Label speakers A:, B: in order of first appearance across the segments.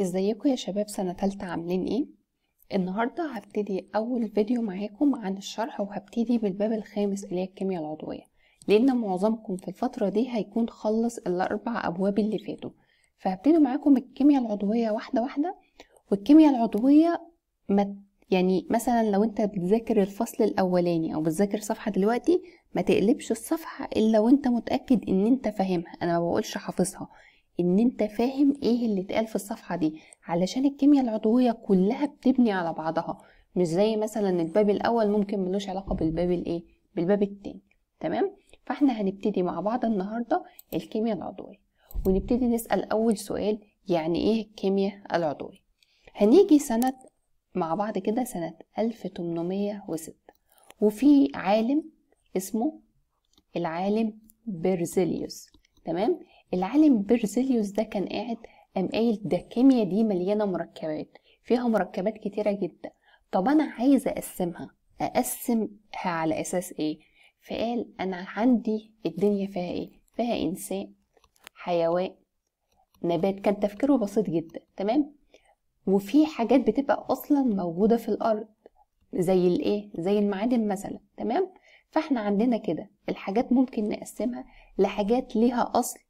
A: ازيكم يا شباب سنة تالتة عاملين ايه؟ النهاردة هبتدي أول فيديو معاكم عن الشرح وهبتدي بالباب الخامس اللي هي الكيمياء العضوية لأن معظمكم في الفترة دي هيكون خلص الأربع أبواب اللي فاتوا فهبتدي معاكم الكيمياء العضوية واحدة واحدة والكيمياء العضوية ما يعني مثلا لو انت بتذاكر الفصل الاولاني او بتذاكر صفحه دلوقتي ما تقلبش الصفحه الا وانت متاكد ان انت فاهمها انا ما بقولش حافظها ان انت فاهم ايه اللي اتقال في الصفحه دي علشان الكيمياء العضويه كلها بتبني على بعضها مش زي مثلا الباب الاول ممكن ملوش علاقه بالباب الايه بالباب التاني تمام فاحنا هنبتدي مع بعض النهارده الكيمياء العضويه ونبتدي نسال اول سؤال يعني ايه الكيمياء العضويه هنيجي سنه مع بعض كده سنه 1806 وفي عالم اسمه العالم بيرزيليوس تمام العالم برزيليوس ده كان قاعد قام قايل ده الكيمياء دي مليانه مركبات فيها مركبات كتيره جدا طب انا عايزه اقسمها اقسمها على اساس ايه فقال انا عندي الدنيا فيها ايه فيها انسان حيوان نبات كان تفكيره بسيط جدا تمام وفي حاجات بتبقى اصلا موجوده في الارض زي الايه زي المعادن مثلا تمام فاحنا عندنا كده الحاجات ممكن نقسمها لحاجات ليها اصل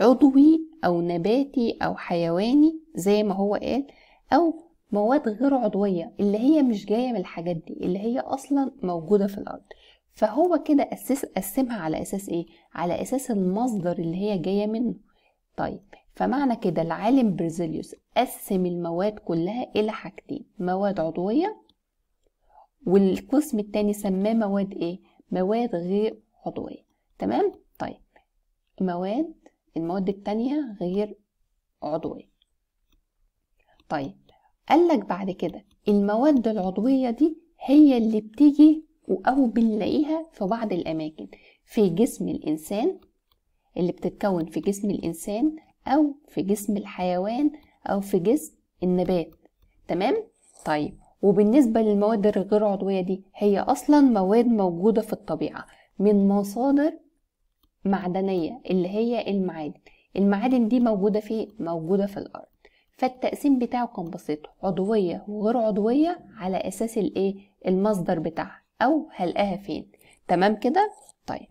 A: عضوي أو نباتي أو حيواني زي ما هو قال أو مواد غير عضوية اللي هي مش جاية من الحاجات دي اللي هي أصلا موجودة في الأرض فهو كده أسس قسمها على أساس إيه؟ على أساس المصدر اللي هي جاية منه طيب فمعنى كده العالم برزيليوس قسم المواد كلها إلى حاجتين مواد عضوية والقسم التاني سماه مواد إيه؟ مواد غير عضوية تمام؟ طيب مواد المواد التانية غير عضوية طيب قالك بعد كده المواد العضوية دي هي اللي بتيجي أو بنلاقيها في بعض الأماكن في جسم الإنسان اللي بتتكون في جسم الإنسان أو في جسم الحيوان أو في جسم النبات تمام؟ طيب وبالنسبة للمواد الغير عضوية دي هي أصلا مواد موجودة في الطبيعة من مصادر معدنية اللي هي المعادن المعادن دي موجودة في موجودة في الأرض فالتقسيم بتاعه كان بسيط عضوية وغير عضوية على أساس الإيه المصدر بتاعها أو هلقاها فين تمام كده طيب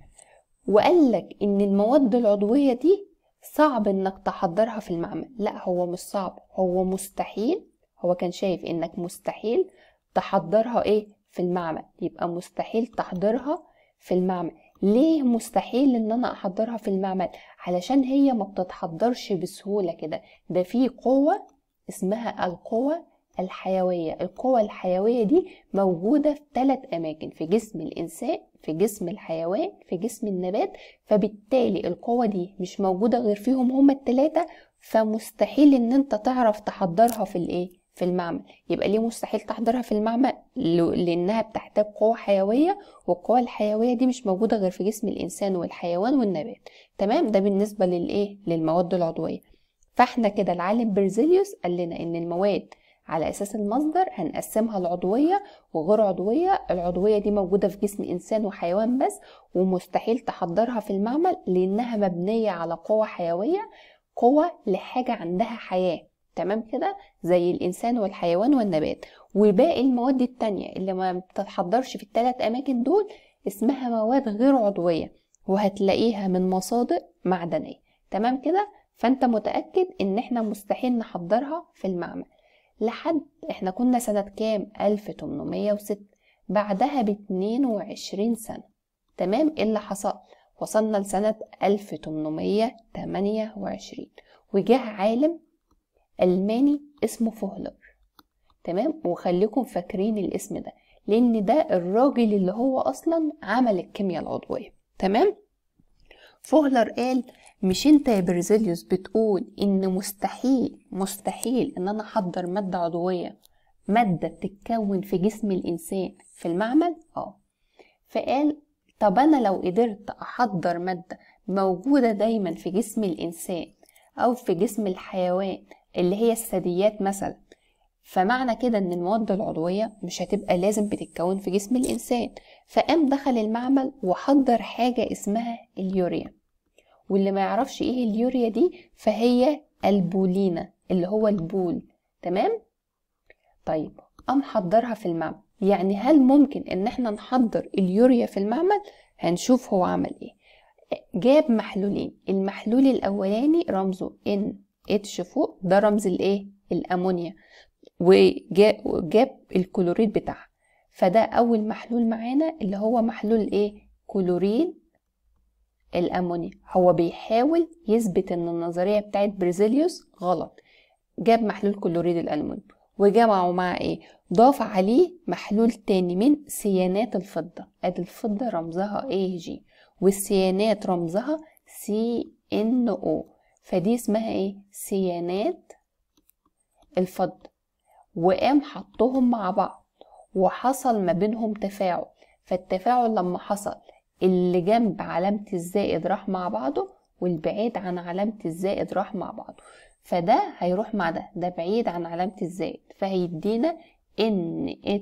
A: وقال لك إن المواد العضوية دي صعب إنك تحضرها في المعمل لا هو مش صعب هو مستحيل هو كان شايف إنك مستحيل تحضرها إيه في المعمل يبقى مستحيل تحضرها في المعمل ليه مستحيل ان انا احضرها في المعمل علشان هي ما بتتحضرش بسهوله كده ده في قوه اسمها القوه الحيويه القوه الحيويه دي موجوده في ثلاث اماكن في جسم الانسان في جسم الحيوان في جسم النبات فبالتالي القوه دي مش موجوده غير فيهم هما الثلاثه فمستحيل ان انت تعرف تحضرها في الايه في المعمل يبقى ليه مستحيل تحضرها في المعمل لانها بتحتاج قوه حيويه والقوه الحيويه دي مش موجوده غير في جسم الانسان والحيوان والنبات تمام ده بالنسبه للايه للمواد العضويه فاحنا كده العالم برزيليوس قال لنا ان المواد على اساس المصدر هنقسمها العضويه وغير عضويه العضويه دي موجوده في جسم انسان وحيوان بس ومستحيل تحضرها في المعمل لانها مبنيه على قوه حيويه قوه لحاجه عندها حياه تمام كده زي الإنسان والحيوان والنبات وباقي المواد التانية اللي ما بتتحضرش في التلات أماكن دول اسمها مواد غير عضوية وهتلاقيها من مصادر معدنية تمام كده فأنت متأكد إن إحنا مستحيل نحضرها في المعمل لحد إحنا كنا سنة كام 1806 بعدها ب 22 سنة تمام إيه اللي حصل وصلنا لسنة 1828 وجه عالم ألماني اسمه فوهلر تمام وخليكم فاكرين الاسم ده لأن ده الراجل اللي هو أصلا عمل الكيمياء العضوية تمام فوهلر قال مش انت يا برزيليوس بتقول ان مستحيل مستحيل ان انا احضر مادة عضوية مادة تتكون في جسم الانسان في المعمل اه فقال طب انا لو قدرت احضر مادة موجودة دايما في جسم الانسان او في جسم الحيوان اللي هي الثدييات مثلا فمعنى كده ان المواد العضويه مش هتبقى لازم بتتكون في جسم الانسان فقام دخل المعمل وحضر حاجه اسمها اليوريا واللي ما يعرفش ايه اليوريا دي فهي البولينا اللي هو البول تمام طيب قام حضرها في المعمل يعني هل ممكن ان احنا نحضر اليوريا في المعمل هنشوف هو عمل ايه جاب محلولين المحلول الاولاني رمزه ان اتش ايه فوق ده رمز الايه الامونيا وجاب الكلوريد بتاعها فده اول محلول معانا اللي هو محلول ايه كلوريد الامونيا هو بيحاول يثبت ان النظريه بتاعت بريزيليوس غلط جاب محلول كلوريد الامونيا وجمعه مع ايه ضاف عليه محلول تاني من سيانات الفضه ادي الفضه رمزها اي جي والسيانات رمزها سي ان او فدي اسمها ايه سيانات الفضة وقام حطهم مع بعض وحصل ما بينهم تفاعل فالتفاعل لما حصل اللي جنب علامة الزائد راح مع بعضه والبعيد عن علامة الزائد راح مع بعضه فده هيروح مع ده ده بعيد عن علامة الزائد فهيدينا NH4CNO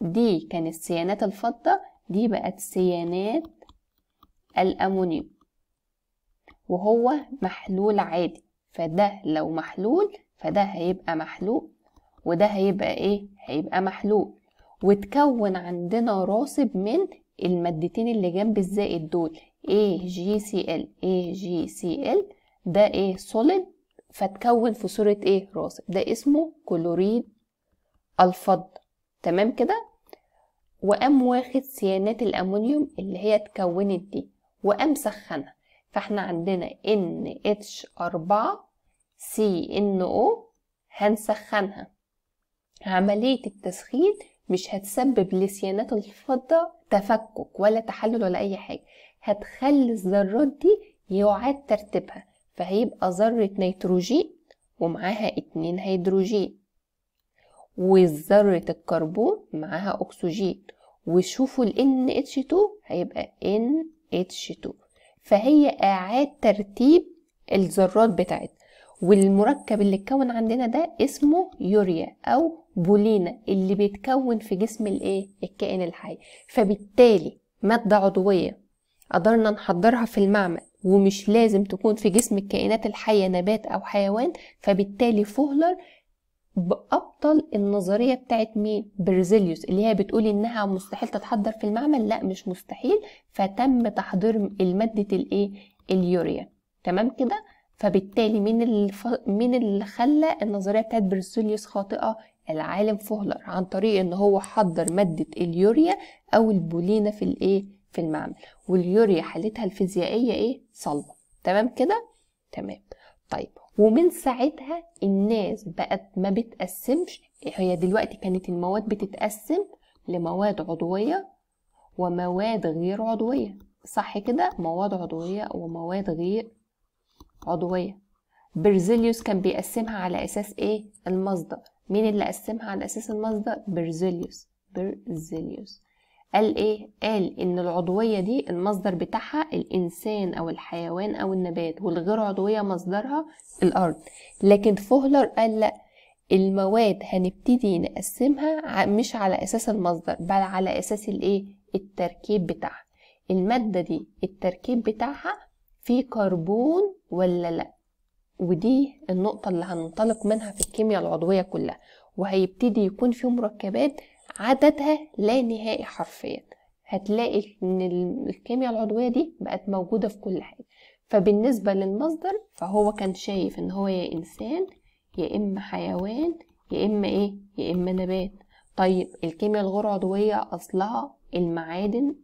A: دي كانت سيانات الفضة دي بقت سيانات الأمونيوم وهو محلول عادي فده لو محلول فده هيبقى محلول وده هيبقى ايه هيبقى محلول وتكون عندنا راسب من المادتين اللي جنب الزائد دول AgCl AgCl ده ايه solid فتكون في صورة ايه راسب ده اسمه كلوريد الفض تمام كده وقام واخد سيانات الامونيوم اللي هي اتكونت دي وقام سخنها فاحنا عندنا ان اتش أربعة سي ان او هنسخنها عملية التسخين مش هتسبب لسيانات الفضة تفكك ولا تحلل ولا أي حاجة هتخلي الذرات دي يعاد ترتيبها فهيبقى ذرة نيتروجين ومعاها اتنين هيدروجين وذرة الكربون معاها أكسجين وشوفوا ال NH2 هيبقى N H2 فهي اعاد ترتيب الذرات بتاعتنا والمركب اللي اتكون عندنا ده اسمه يوريا أو بولينا اللي بيتكون في جسم الايه الكائن الحي فبالتالي مادة عضوية قدرنا نحضرها في المعمل ومش لازم تكون في جسم الكائنات الحية نبات أو حيوان فبالتالي فهلر بأبطل النظرية بتاعت مين برزيليوس اللي هي بتقول إنها مستحيل تتحضر في المعمل لا مش مستحيل فتم تحضير المادة الإيه اليوريا تمام كده فبالتالي مين اللي مين اللي خلى النظرية بتاعت برزيليوس خاطئة العالم فوهلر عن طريق ان هو حضر مادة اليوريا او البولينا في الايه في المعمل واليوريا حالتها الفيزيائية ايه صلبة تمام كده تمام طيب ومن ساعتها الناس بقت ما بتقسمش هي دلوقتي كانت المواد بتتقسم لمواد عضوية ومواد غير عضوية صح كده مواد عضوية ومواد غير عضوية برزيليوس كان بيقسمها على أساس إيه المصدر مين اللي قسمها على أساس المصدر برزيليوس برزيليوس قال ايه قال ان العضويه دي المصدر بتاعها الانسان او الحيوان او النبات والغير عضويه مصدرها الارض لكن فوهلر قال لا المواد هنبتدي نقسمها مش على اساس المصدر بل على اساس الايه التركيب بتاعها الماده دي التركيب بتاعها فيه كربون ولا لا ودي النقطه اللي هننطلق منها في الكيمياء العضويه كلها وهيبتدي يكون في مركبات عددها لا نهائي حرفيا هتلاقي ان الكيمياء العضويه دي بقت موجوده في كل حاجه فبالنسبه للمصدر فهو كان شايف ان هو يا انسان يا اما حيوان يا اما ايه يا اما نبات طيب الكيمياء الغير عضويه اصلها المعادن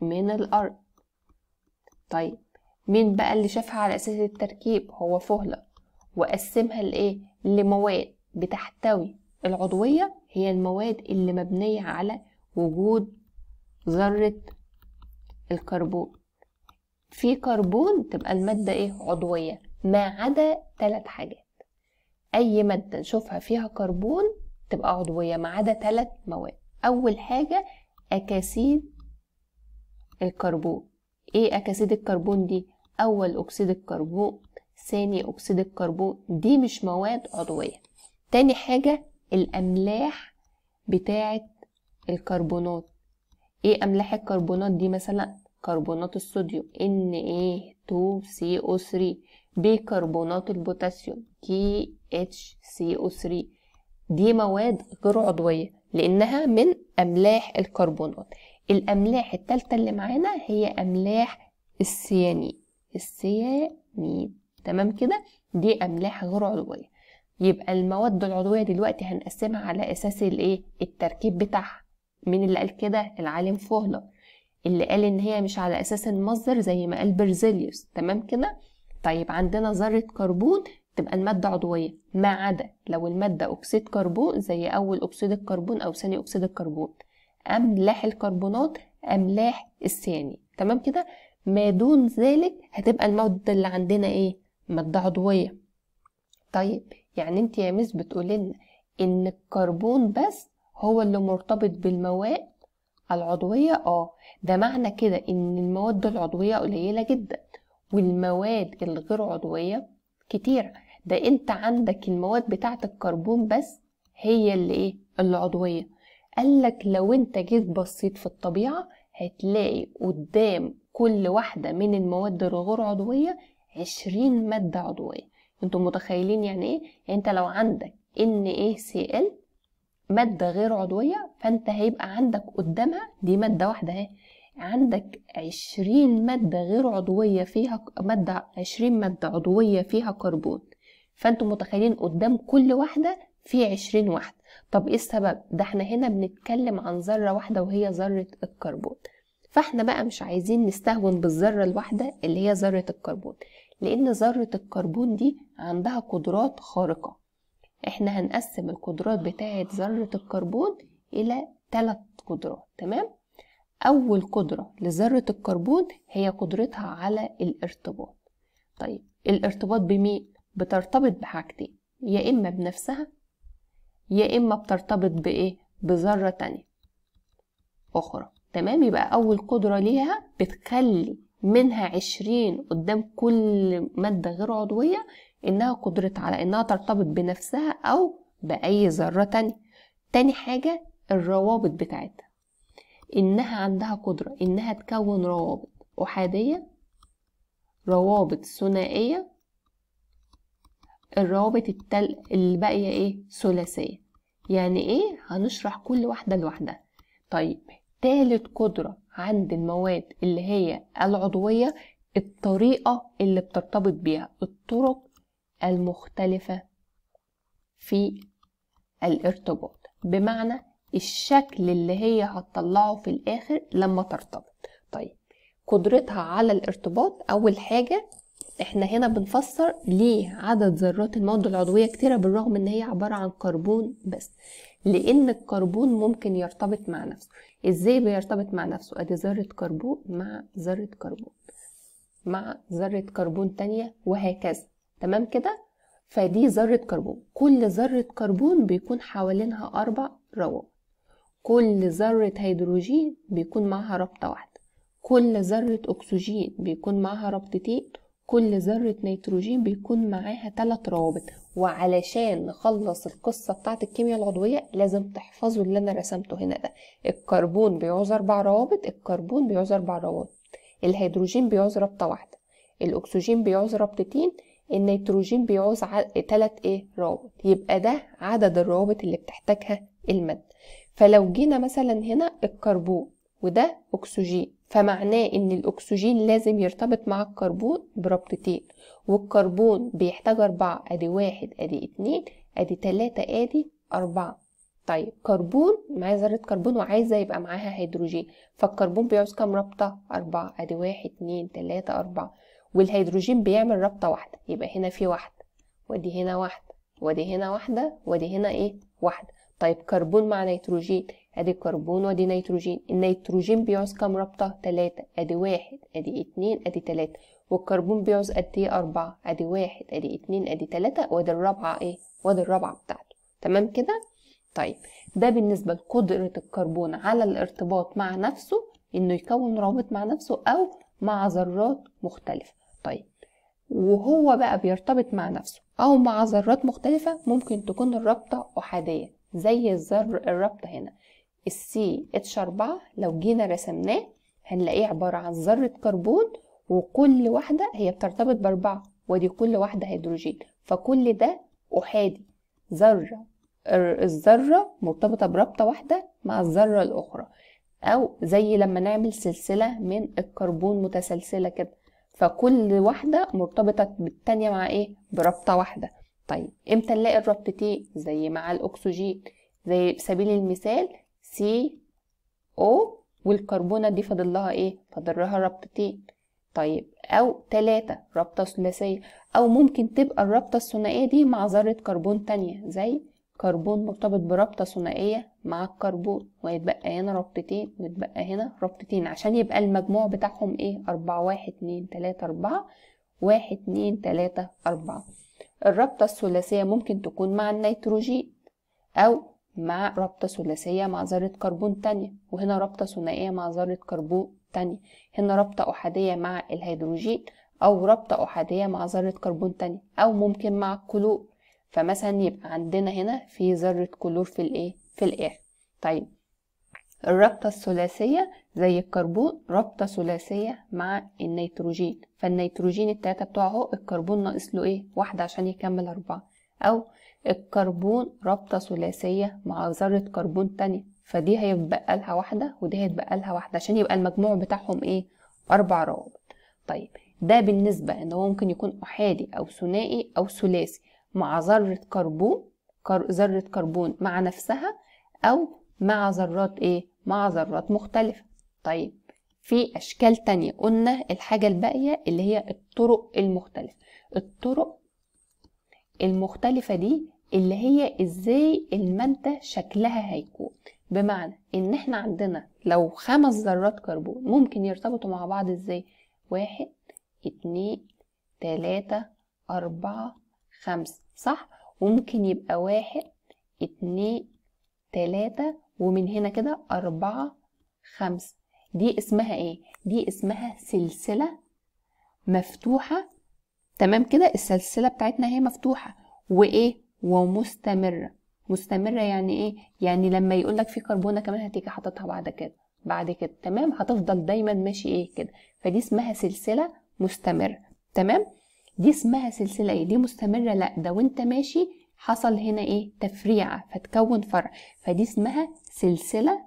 A: من الارض طيب مين بقى اللي شافها على اساس التركيب هو فهلة وقسمها لايه لمواد بتحتوي العضوية هي المواد اللي مبنية على وجود ذرة الكربون في كربون تبقى المادة ايه عضوية ما عدا ثلاث حاجات اي مادة نشوفها فيها كربون تبقى عضوية ما عدا ثلاث مواد اول حاجة اكاسيد الكربون ايه اكاسيد الكربون دي اول اكسيد الكربون ثاني اكسيد الكربون دي مش مواد عضوية تاني حاجة الأملاح بتاعة الكربونات ايه أملاح الكربونات دي مثلا كربونات الصوديوم Na2CO3 بيكربونات البوتاسيوم KHCO3 دي مواد غير عضوية لأنها من أملاح الكربونات الأملاح التالتة اللي معانا هي أملاح السيانيد السيانيد تمام كده دي أملاح غير عضوية يبقى المواد العضويه دلوقتي هنقسمها على اساس الايه التركيب بتاعها مين اللي قال كده العالم فوهلر اللي قال ان هي مش على اساس المصدر زي ما قال برزيليوس تمام كده طيب عندنا ذره كربون تبقى الماده عضويه ما عدا لو الماده اكسيد كربون زي اول اكسيد الكربون او ثاني اكسيد الكربون املاح الكربونات املاح الثاني تمام كده ما دون ذلك هتبقى الماده اللي عندنا ايه ماده عضويه طيب يعني انت يا مس بتقولي لنا ان الكربون بس هو اللي مرتبط بالمواد العضوية اه ده معنى كده ان المواد العضوية قليلة جدا والمواد الغير عضوية كتير ده انت عندك المواد بتاعة الكربون بس هي اللي ايه العضوية قالك لو انت جيت بصيت في الطبيعة هتلاقي قدام كل واحدة من المواد الغير عضوية عشرين مادة عضوية انتم متخيلين يعني ايه يعني انت لو عندك ان ايه سي ال ماده غير عضويه فانت هيبقى عندك قدامها دي ماده واحده اهي عندك عشرين مادة غير عضوية فيها مادة عشرين مادة عضوية فيها كربون فانتم متخيلين قدام كل واحدة في عشرين واحدة طب ايه السبب ده احنا هنا بنتكلم عن ذرة واحدة وهي ذرة الكربون فاحنا بقى مش عايزين نستهون بالذرة الواحدة اللي هي ذرة الكربون لأن ذرة الكربون دي عندها قدرات خارقة احنا هنقسم القدرات بتاعة ذرة الكربون إلى ثلاث قدرات تمام؟ أول قدرة لذرة الكربون هي قدرتها على الارتباط طيب الارتباط بمين؟ بترتبط بحاجتين يا إما بنفسها يا إما بترتبط بإيه؟ بذرة تانية أخرى تمام يبقى أول قدرة ليها بتخلي منها عشرين قدام كل مادة غير عضوية إنها قدرتها على إنها ترتبط بنفسها أو بأي ذرة تانية تاني حاجة الروابط بتاعتها إنها عندها قدرة إنها تكون روابط أحادية روابط ثنائية الروابط التل الباقية إيه ثلاثية يعني إيه هنشرح كل واحدة لوحدها طيب تالت قدرة عند المواد اللي هي العضوية الطريقة اللي بترتبط بيها الطرق المختلفة في الارتباط بمعنى الشكل اللي هي هتطلعه في الآخر لما ترتبط طيب قدرتها على الارتباط أول حاجة احنا هنا بنفسر ليه عدد ذرات المواد العضوية كتيرة بالرغم ان هي عبارة عن كربون بس لان الكربون ممكن يرتبط مع نفسه ازاي بيرتبط مع نفسه ادي ذرة كربون مع ذرة كربون مع ذرة كربون تانية وهكذا تمام كده فدي ذرة كربون كل ذرة كربون بيكون حوالينها أربع روابط كل ذرة هيدروجين بيكون معها رابطة واحدة كل ذرة أكسجين بيكون معها رابطتين كل ذرة نيتروجين بيكون معاها تلات روابط وعلشان نخلص القصة بتاعة الكيمياء العضوية لازم تحفظوا اللي أنا رسمته هنا ده الكربون بيعوز أربع روابط الكربون بيعوز أربع روابط الهيدروجين بيعوز رابطة واحدة الأكسجين بيعوز رابطتين النيتروجين بيعوز ع... تلات ايه روابط يبقى ده عدد الروابط اللي بتحتاجها المادة فلو جينا مثلا هنا الكربون وده أكسجين فمعناه ان الاكسجين لازم يرتبط مع الكربون بربطتين والكربون بيحتاج اربعة ادي واحد ادي اتنين ادي تلاتة ادي اربعة طيب كربون معايا ذرة كربون وعايزة يبقى معاها هيدروجين فالكربون بيعوز كام رابطة اربعة ادي واحد اتنين تلاتة اربعة والهيدروجين بيعمل رابطة واحدة يبقى هنا في واحدة وادي هنا واحدة وادي هنا واحدة وادي هنا ايه واحدة طيب كربون مع نيتروجين ادي كربون وادي نيتروجين النيتروجين بيعوز كام رابطة تلاتة ادي واحد ادي اتنين ادي تلاتة والكربون بيعوز قد ايه اربعة ادي واحد ادي اتنين ادي تلاتة وادي الرابعة ايه وادي الرابعة بتاعته تمام كده طيب ده بالنسبة لقدرة الكربون على الارتباط مع نفسه انه يكون رابط مع نفسه او مع ذرات مختلفة طيب وهو بقى بيرتبط مع نفسه او مع ذرات مختلفة ممكن تكون الرابطة احادية زي الذر الرابطة هنا السي اتش 4 لو جينا رسمناه هنلاقيه عبارة عن ذرة كربون وكل واحدة هي بترتبط بأربعة ودي كل واحدة هيدروجين فكل ده أحادي ذرة الذرة مرتبطة برابطة واحدة مع الذرة الأخرى أو زي لما نعمل سلسلة من الكربون متسلسلة كده فكل واحدة مرتبطة بالتانية مع إيه؟ برابطة واحدة طيب إمتى نلاقي الرابطتين زي مع الأكسجين زي سبيل المثال سي او والكربونة دي فاضل لها ايه فاضل لها ربطتين طيب او تلاتة رابطة ثلاثية او ممكن تبقى الرابطة الثنائية دي مع ذرة كربون تانية زي كربون مرتبط برابطة ثنائية مع الكربون ويتبقى هنا رابطتين ويتبقى هنا رابطتين عشان يبقى المجموع بتاعهم ايه أربعة واحد اتنين تلاتة أربعة واحد اتنين تلاتة أربعة الرابطة الثلاثية ممكن تكون مع النيتروجين أو مع رابطة ثلاثية مع ذرة كربون تانية وهنا رابطة ثنائية مع ذرة كربون تانية هنا رابطة أحادية مع الهيدروجين أو رابطة أحادية مع ذرة كربون تانية أو ممكن مع الكلور فمثلا يبقى عندنا هنا في ذرة كلور في الإيه في الإيه؟ طيب الرابطة الثلاثية زي الكربون رابطة ثلاثية مع النيتروجين فالنيتروجين التلاتة بتوعه الكربون ناقص له ايه واحدة عشان يكمل أربعة أو الكربون رابطة ثلاثية مع ذرة كربون تانية فدي هيتبقى لها واحدة ودي هيتبقى لها واحدة عشان يبقى المجموع بتاعهم ايه أربع روابط طيب ده بالنسبة ان هو ممكن يكون أحادي أو ثنائي أو ثلاثي مع ذرة كربون ذرة كربون مع نفسها أو مع ذرات ايه مع ذرات مختلفة طيب في أشكال تانية قلنا الحاجة الباقية اللي هي الطرق المختلفة الطرق المختلفة دي اللي هي ازاي المادة شكلها هيكون بمعنى ان احنا عندنا لو خمس ذرات كربون ممكن يرتبطوا مع بعض ازاي واحد اتنين تلاتة اربعة خمسة صح وممكن يبقى واحد اتنين تلاتة ومن هنا كده اربعة خمسة دي اسمها ايه دي اسمها سلسلة مفتوحة تمام كده السلسلة بتاعتنا هي مفتوحة وايه ومستمرة مستمرة يعني ايه يعني لما يقول لك في كربونة كمان هتيجي حاططها بعد كده بعد كده تمام هتفضل دايما ماشي ايه كده فدي اسمها سلسلة مستمرة تمام دي اسمها سلسلة ايه دي مستمرة لا ده وانت ماشي حصل هنا ايه تفريعة فتكون فرع فدي اسمها سلسلة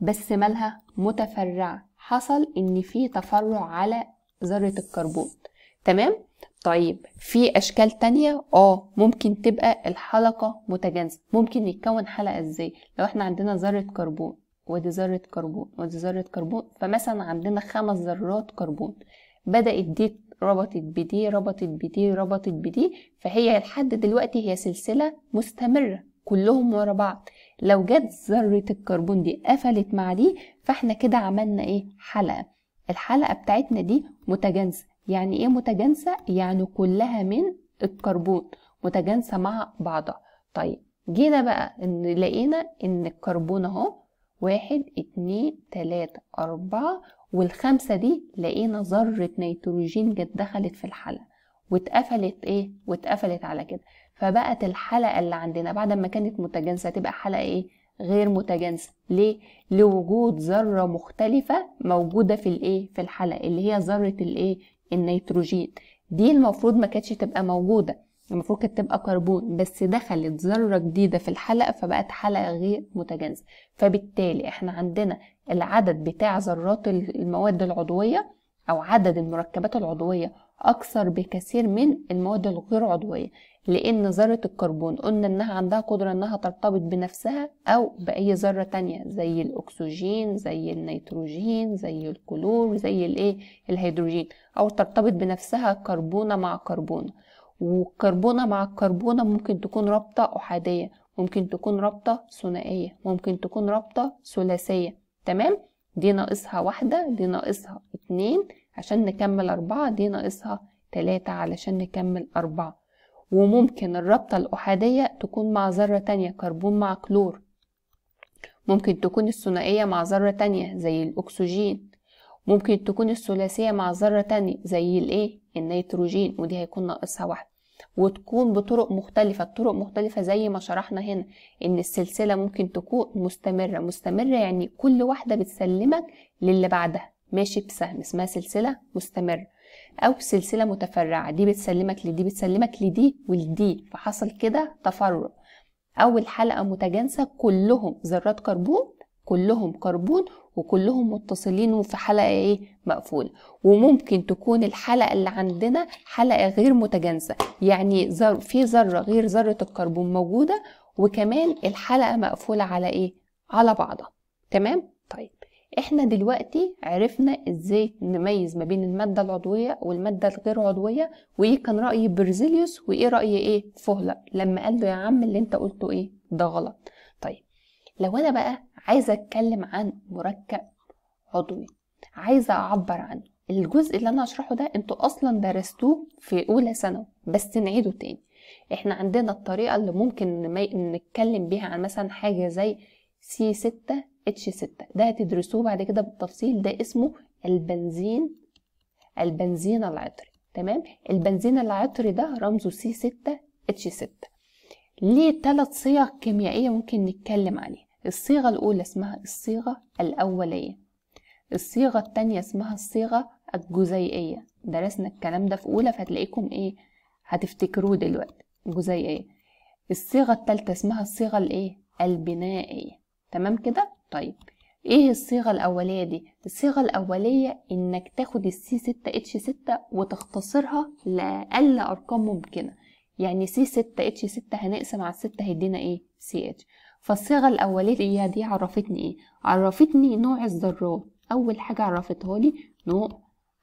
A: بس مالها متفرعة حصل ان في تفرع على ذرة الكربون تمام طيب في اشكال تانية اه ممكن تبقى الحلقة متجانسة ممكن يتكون حلقة ازاي لو احنا عندنا ذرة كربون ودي ذرة كربون ودي ذرة كربون فمثلا عندنا خمس ذرات كربون بدأت دي ربطت بدي ربطت بدي ربطت بدي فهي لحد دلوقتي هي سلسلة مستمرة كلهم ورا بعض لو جت ذرة الكربون دي قفلت مع دي فاحنا كده عملنا ايه حلقة الحلقة بتاعتنا دي متجانسة يعني ايه متجانسة يعني كلها من الكربون متجانسة مع بعضها طيب جينا بقى ان لقينا ان الكربون اهو واحد اتنين تلاتة اربعة والخمسة دي لقينا ذرة نيتروجين جت دخلت في الحلقة واتقفلت ايه واتقفلت على كده فبقت الحلقة اللي عندنا بعد ما كانت متجانسة تبقى حلقة ايه غير متجانسة ليه لوجود ذرة مختلفة موجودة في الايه في الحلقة اللي هي ذرة الايه النيتروجين دي المفروض ما كانتش تبقى موجودة المفروض كانت تبقى كربون بس دخلت ذرة جديدة في الحلقة فبقت حلقة غير متجانسة فبالتالي احنا عندنا العدد بتاع ذرات المواد العضوية أو عدد المركبات العضوية أكثر بكثير من المواد الغير عضوية لأن ذرة الكربون قلنا إنها عندها قدرة إنها ترتبط بنفسها أو بأي ذرة تانية زي الأكسجين زي النيتروجين زي الكلور زي الإيه الهيدروجين أو ترتبط بنفسها كربونة مع كربونة والكربونة مع الكربونة ممكن تكون رابطة أحادية ممكن تكون رابطة ثنائية ممكن تكون رابطة ثلاثية تمام دي ناقصها واحدة دي ناقصها اتنين عشان نكمل أربعة دي ناقصها تلاتة علشان نكمل أربعة وممكن الرابطة الأحادية تكون مع ذرة تانية كربون مع كلور ممكن تكون الثنائية مع ذرة تانية زي الأكسجين ممكن تكون الثلاثية مع ذرة تانية زي الإيه النيتروجين ودي هيكون ناقصها واحد وتكون بطرق مختلفة الطرق مختلفة زي ما شرحنا هنا إن السلسلة ممكن تكون مستمرة مستمرة يعني كل واحدة بتسلمك للي بعدها ماشي بسهم اسمها سلسلة مستمرة أو سلسلة متفرعة دي بتسلمك لدي بتسلمك لدي ولدي فحصل كده تفرع أول حلقة متجانسة كلهم ذرات كربون كلهم كربون وكلهم متصلين وفي حلقة ايه مقفولة وممكن تكون الحلقة اللي عندنا حلقة غير متجانسة يعني زر في ذرة غير ذرة الكربون موجودة وكمان الحلقة مقفولة على ايه على بعضها تمام طيب احنا دلوقتي عرفنا ازاي نميز ما بين المادة العضوية والمادة الغير عضوية وايه كان رأي برزيليوس وايه رأي ايه فهلة لما قال له يا عم اللي انت قلته ايه ده غلط طيب لو انا بقى عايزة اتكلم عن مركب عضوي عايزة اعبر عنه الجزء اللي انا هشرحه ده انتوا اصلا درستوه في اولى ثانوي بس نعيده تاني احنا عندنا الطريقة اللي ممكن نتكلم بيها عن مثلا حاجة زي سي 6 H6 ده هتدرسوه بعد كده بالتفصيل ده اسمه البنزين البنزين العطري تمام البنزين العطري ده رمزه سي 6 اتش 6 ليه ثلاث صيغ كيميائيه ممكن نتكلم عليها الصيغه الاولى اسمها الصيغه الاوليه الصيغه الثانيه اسمها الصيغه الجزيئيه درسنا الكلام ده في اولى فهتلاقيكم ايه هتفتكروه دلوقتي جزيئيه الصيغه الثالثه اسمها الصيغه الايه البنائيه تمام كده طيب ايه الصيغه الاوليه دي الصيغه الاوليه انك تاخد السي 6 اتش 6 وتختصرها لاقل ارقام ممكنه يعني سي 6 اتش 6 هنقسم على 6 هيدينا ايه سي اتش فالصيغه الاوليه دي عرفتني ايه عرفتني نوع الذرات اول حاجه عرفتها لي نوع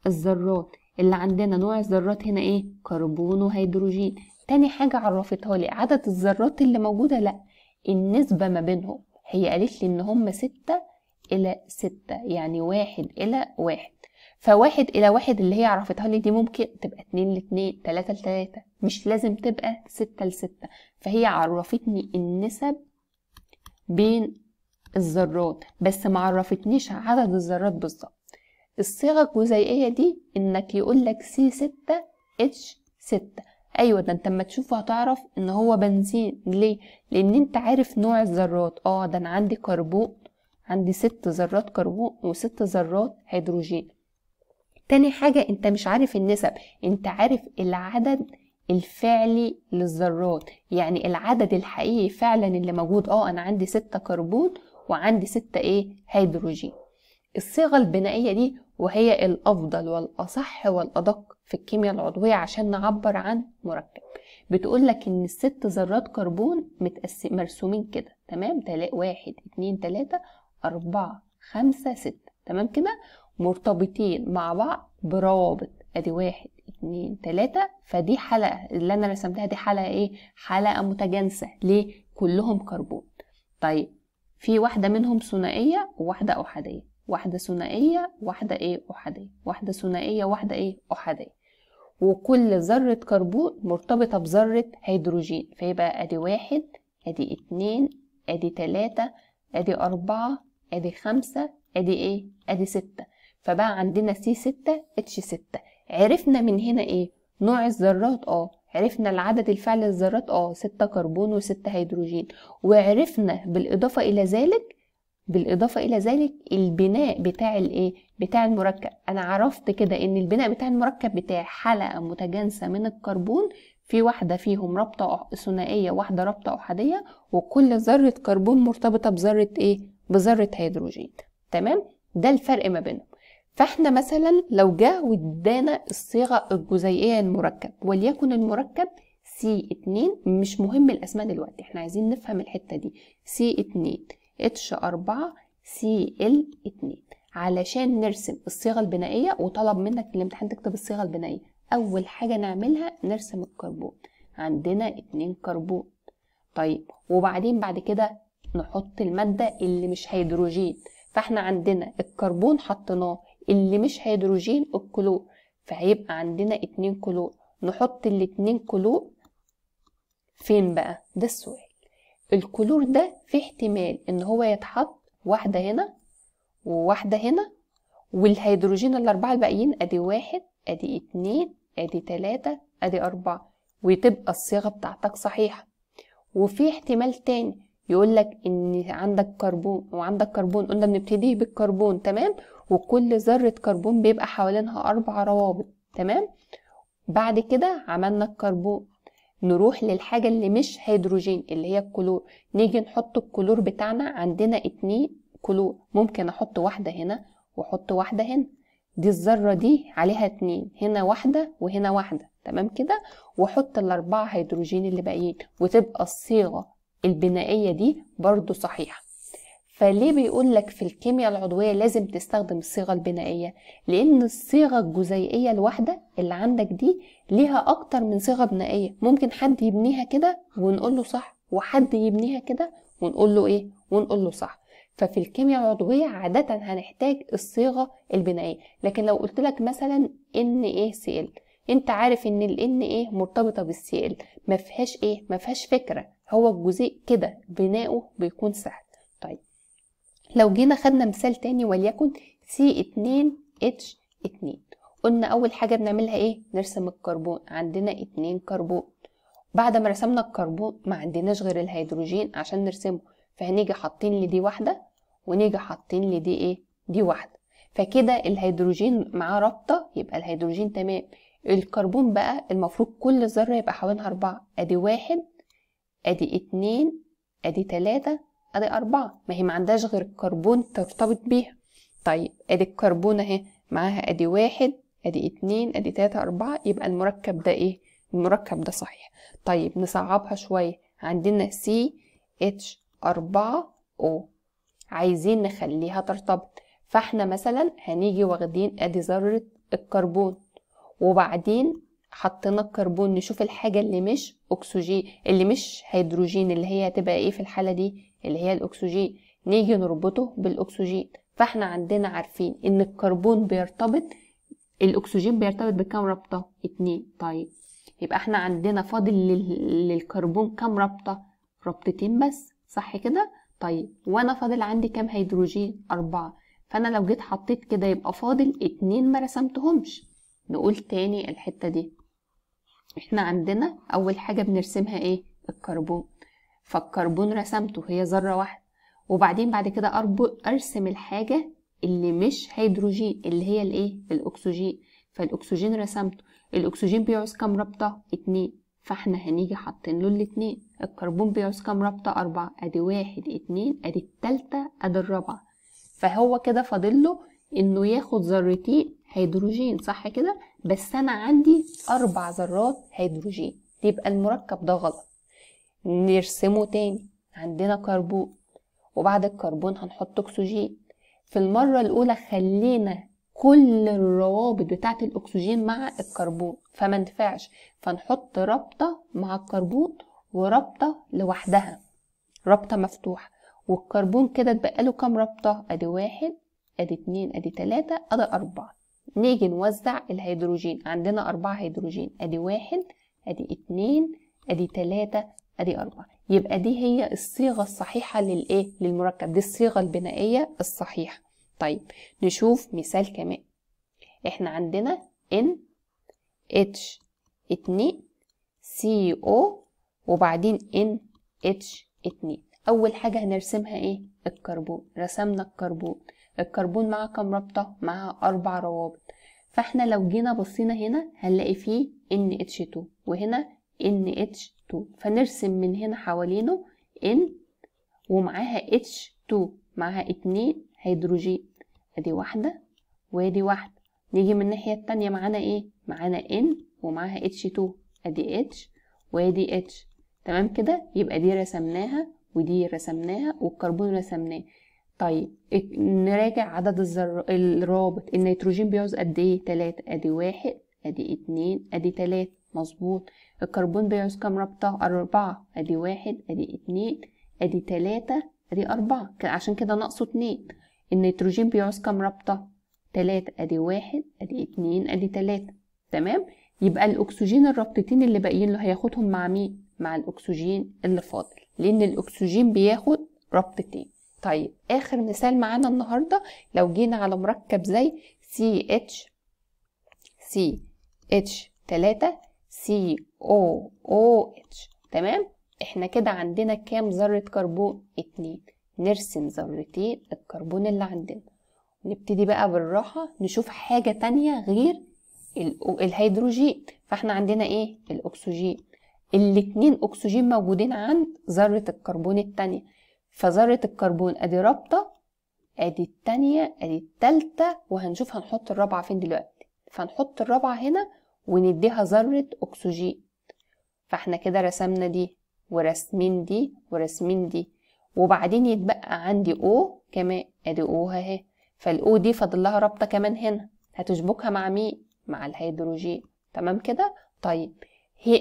A: الذرات اللي عندنا نوع الذرات هنا ايه كربون وهيدروجين تاني حاجه عرفتها لي عدد الذرات اللي موجوده لا النسبه ما بينهم هي قالت لي ان هم ستة الى ستة يعني واحد الى واحد فواحد الى واحد اللي هي عرفتها لي دي ممكن تبقى اتنين لاتنين تلاتة لتلاتة مش لازم تبقى ستة لستة فهي عرفتني النسب بين الذرات بس ما عرفتنيش عدد الذرات بالظبط الصيغة الجزيئية دي انك يقول لك سي ستة اتش ستة ايوه ده انت اما تشوفه هتعرف ان هو بنزين ليه لان انت عارف نوع الذرات اه ده انا عندي كربون عندي ست ذرات كربون وست ذرات هيدروجين تاني حاجة انت مش عارف النسب انت عارف العدد الفعلي للذرات يعني العدد الحقيقي فعلا اللي موجود اه انا عندي ستة كربون وعندي ستة ايه هيدروجين الصيغة البنائية دي وهي الأفضل والأصح والأدق في الكيمياء العضوية عشان نعبر عن مركب بتقول لك إن الست ذرات كربون مرسومين كده تمام واحد اتنين تلاتة أربعة خمسة ستة تمام كده مرتبطين مع بعض برابط أدي واحد اتنين تلاتة فدي حلقة اللي أنا رسمتها دي حلقة إيه؟ حلقة متجانسة ليه؟ كلهم كربون طيب في واحدة منهم ثنائية وواحدة أحادية واحدة ثنائية واحدة ايه أحادية واحدة ثنائية واحدة ايه أحادية وكل ذرة كربون مرتبطة بذرة هيدروجين فيبقى ادي واحد ادي اتنين ادي تلاتة ادي اربعة ادي خمسة ادي ايه ادي ستة فبقى عندنا سي ستة اتش ستة عرفنا من هنا ايه نوع الذرات اه عرفنا العدد الفعلي للذرات اه ستة كربون وستة هيدروجين وعرفنا بالاضافة الى ذلك بالاضافه الى ذلك البناء بتاع الايه بتاع المركب انا عرفت كده ان البناء بتاع المركب بتاع حلقه متجانسه من الكربون في واحده فيهم رابطه ثنائيه واحده رابطه احاديه وكل ذره كربون مرتبطه بذره ايه بذره هيدروجين تمام ده الفرق ما بينهم فاحنا مثلا لو جه وادانا الصيغه الجزيئيه المركب وليكن المركب سي 2 مش مهم الاسماء دلوقتي احنا عايزين نفهم الحته دي سي 2 H4 Cl2 علشان نرسم الصيغة البنائية وطلب منك في الامتحان تكتب الصيغة البنائية أول حاجة نعملها نرسم الكربون عندنا اتنين كربون طيب وبعدين بعد كده نحط المادة اللي مش هيدروجين فاحنا عندنا الكربون حطيناه اللي مش هيدروجين الكلور فهيبقى عندنا اتنين كلور نحط الاتنين كلور فين بقى ده السؤال الكلور ده في احتمال ان هو يتحط واحدة هنا وواحدة هنا والهيدروجين الأربعة الباقيين أدي واحد أدي اتنين أدي تلاتة أدي أربعة وتبقى الصيغة بتاعتك صحيحة وفي احتمال تاني يقول لك ان عندك كربون وعندك كربون قلنا بنبتدي بالكربون تمام وكل ذره كربون بيبقى حوالينها اربع روابط تمام بعد كده عملنا الكربون نروح للحاجة اللي مش هيدروجين اللي هي الكلور نيجي نحط الكلور بتاعنا عندنا اتنين كلور ممكن احط واحدة هنا واحط واحدة هنا دي الذرة دي عليها اتنين هنا واحدة وهنا واحدة تمام كده واحط الاربعة هيدروجين اللي باقيين وتبقى الصيغة البنائية دي برضو صحيحة فليه بيقول لك في الكيمياء العضويه لازم تستخدم الصيغه البنائيه لان الصيغه الجزيئيه الواحده اللي عندك دي ليها اكتر من صيغه بنائيه ممكن حد يبنيها كده ونقول له صح وحد يبنيها كده ونقول له ايه ونقول له صح ففي الكيمياء العضويه عاده هنحتاج الصيغه البنائيه لكن لو قلت لك مثلا ان ايه سي ال انت عارف ان ال ان ايه مرتبطه بالسي ال ما فيهاش ايه ما فيهاش فكره هو الجزيء كده بناؤه بيكون سهل لو جينا خدنا مثال تاني وليكن C2H2 قلنا أول حاجة بنعملها إيه؟ نرسم الكربون عندنا اتنين كربون بعد ما رسمنا الكربون ما عندناش غير الهيدروجين عشان نرسمه فهنيجي حاطين لدي واحدة ونيجي حاطين لدي إيه؟ دي واحدة فكده الهيدروجين معاه رابطة يبقى الهيدروجين تمام الكربون بقى المفروض كل ذرة يبقى حوالينها أربعة أدي واحد أدي اتنين أدي تلاتة ادي أربعة ما هي ما عندهاش غير كربون ترتبط بيها طيب ادي الكربون اهي معاها ادي واحد ادي اتنين ادي تلاتة اربعة يبقى المركب ده ايه المركب ده صحيح طيب نصعبها شوية عندنا سي اتش اربعة او عايزين نخليها ترتبط فاحنا مثلا هنيجي واخدين ادي ذرة الكربون وبعدين حطينا الكربون نشوف الحاجة اللي مش اكسجين اللي مش هيدروجين اللي هي هتبقى ايه في الحالة دي اللي هي الأكسجين نيجي نربطه بالأكسجين فاحنا عندنا عارفين إن الكربون بيرتبط الأكسجين بيرتبط بكام رابطة؟ اتنين طيب يبقى احنا عندنا فاضل للكربون كام رابطة؟ رابطتين بس صح كده؟ طيب وأنا فاضل عندي كام هيدروجين؟ أربعة فأنا لو جيت حطيت كده يبقى فاضل اتنين ما رسمتهمش نقول تاني الحتة دي احنا عندنا أول حاجة بنرسمها ايه؟ الكربون فالكربون رسمته هي ذرة واحدة وبعدين بعد كده أرسم الحاجة اللي مش هيدروجين اللي هي الايه الأكسجين فالأكسجين رسمته الأكسجين بيعوز كام رابطة اتنين فاحنا هنيجي حاطين له الاتنين الكربون بيعوز كام رابطة أربعة أدي واحد اتنين أدي التالتة أدي الرابعة فهو كده فاضله إنه ياخد ذرتين هيدروجين صح كده بس أنا عندي أربع ذرات هيدروجين يبقى المركب ده غلط نرسمه تاني عندنا كربون وبعد الكربون هنحط اكسجين في المرة الأولى خلينا كل الروابط بتاعة الأكسجين مع الكربون فما نفعش فنحط رابطة مع الكربون ورابطة لوحدها رابطة مفتوحة والكربون كده تبقى له كام رابطة ادي واحد ادي اتنين ادي تلاتة ادي أربعة نيجي نوزع الهيدروجين عندنا أربعة هيدروجين ادي واحد ادي اتنين ادي تلاتة ادي أربعة يبقى دي هي الصيغة الصحيحة للإيه؟ للمركب دي الصيغة البنائية الصحيحة طيب نشوف مثال كمان احنا عندنا ان اتش 2 سي او وبعدين ان اتش 2 اول حاجه هنرسمها ايه الكربون رسمنا الكربون الكربون معاه كام رابطه معاه اربع روابط فاحنا لو جينا بصينا هنا هنلاقي فيه ان اتش 2 وهنا NH2 فنرسم من هنا حوالينه N ومعاها H2 معاها اتنين هيدروجين ادي واحدة وادي واحدة نيجي من الناحية التانية معانا ايه معانا N ومعاها H2 ادي H وادي H تمام كده يبقى دي رسمناها ودي رسمناها والكربون رسمناه طيب نراجع عدد الزر... الرابط النيتروجين بيعوز قد ايه تلاتة ادي واحد ادي اتنين ادي تلاتة مظبوط الكربون بيعوز كام رابطة أربعة أدي واحد أدي اتنين أدي تلاتة أدي أربعة عشان كده ناقصه اتنين النيتروجين بيعوز كام رابطة تلاتة أدي واحد أدي اتنين أدي تلاتة تمام يبقى الأكسجين الرابطتين اللي باقيين له هياخدهم مع مين مع الأكسجين اللي فاضل لأن الأكسجين بياخد رابطتين طيب آخر مثال معانا النهاردة لو جينا على مركب زي CH CH 3 سي او او اتش تمام احنا كده عندنا كام ذرة كربون اتنين نرسم ذرتين الكربون اللي عندنا نبتدي بقى بالراحة نشوف حاجة تانية غير الهيدروجين فاحنا عندنا ايه الاكسجين الاتنين اكسجين موجودين عند ذرة الكربون التانية فذرة الكربون ادي رابطة ادي التانية ادي التالتة وهنشوف هنحط الرابعة فين دلوقتي فنحط الرابعة هنا ونديها ذرة أكسجين فاحنا كده رسمنا دي ورسمين دي ورسمين دي وبعدين يتبقى عندي O كمان ادي O اهي فالأو دي فاضل لها رابطة كمان هنا هتشبكها مع مين؟ مع الهيدروجين تمام كده؟ طيب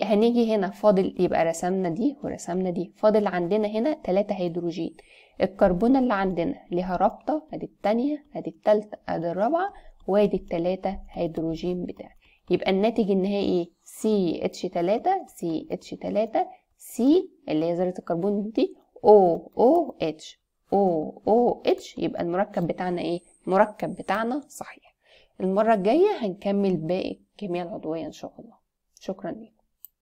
A: هنيجي هنا فاضل يبقى رسمنا دي ورسمنا دي فاضل عندنا هنا تلاتة هيدروجين الكربونة اللي عندنا ليها رابطة ادي التانية ادي التالتة ادي الرابعة وادي التلاتة هيدروجين بتاعنا يبقى الناتج النهائي CH3CH3 C اللي هي ذرة الكربون دي OOH OOH يبقى المركب بتاعنا ايه؟ المركب بتاعنا صحيح المرة الجاية هنكمل باقي الكيمياء العضوية ان شاء الله شكرا ليكم.